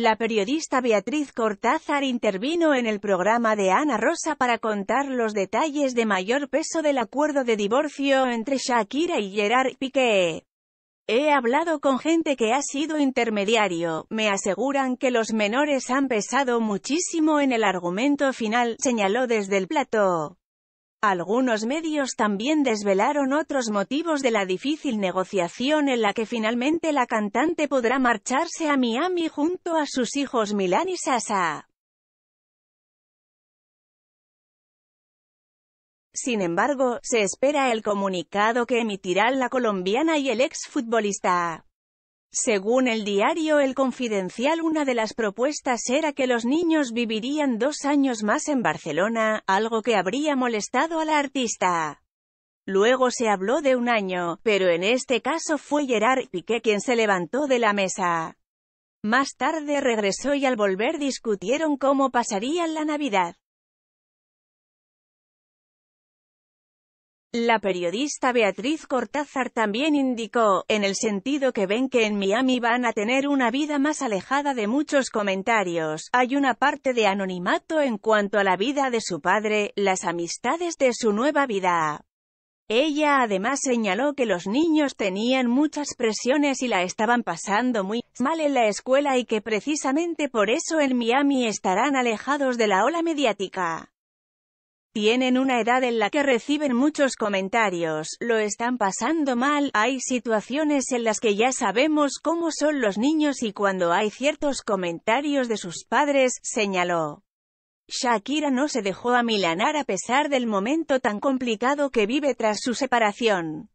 La periodista Beatriz Cortázar intervino en el programa de Ana Rosa para contar los detalles de mayor peso del acuerdo de divorcio entre Shakira y Gerard Piqué. He hablado con gente que ha sido intermediario, me aseguran que los menores han pesado muchísimo en el argumento final, señaló desde el plató. Algunos medios también desvelaron otros motivos de la difícil negociación en la que finalmente la cantante podrá marcharse a Miami junto a sus hijos Milan y Sasa. Sin embargo, se espera el comunicado que emitirán la colombiana y el exfutbolista. Según el diario El Confidencial una de las propuestas era que los niños vivirían dos años más en Barcelona, algo que habría molestado a la artista. Luego se habló de un año, pero en este caso fue Gerard Piqué quien se levantó de la mesa. Más tarde regresó y al volver discutieron cómo pasarían la Navidad. La periodista Beatriz Cortázar también indicó, en el sentido que ven que en Miami van a tener una vida más alejada de muchos comentarios, hay una parte de anonimato en cuanto a la vida de su padre, las amistades de su nueva vida. Ella además señaló que los niños tenían muchas presiones y la estaban pasando muy mal en la escuela y que precisamente por eso en Miami estarán alejados de la ola mediática. Tienen una edad en la que reciben muchos comentarios, lo están pasando mal, hay situaciones en las que ya sabemos cómo son los niños y cuando hay ciertos comentarios de sus padres, señaló. Shakira no se dejó a amilanar a pesar del momento tan complicado que vive tras su separación.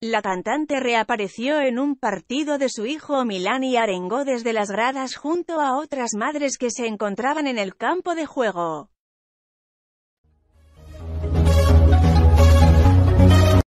La cantante reapareció en un partido de su hijo Milán y arengó desde las gradas junto a otras madres que se encontraban en el campo de juego.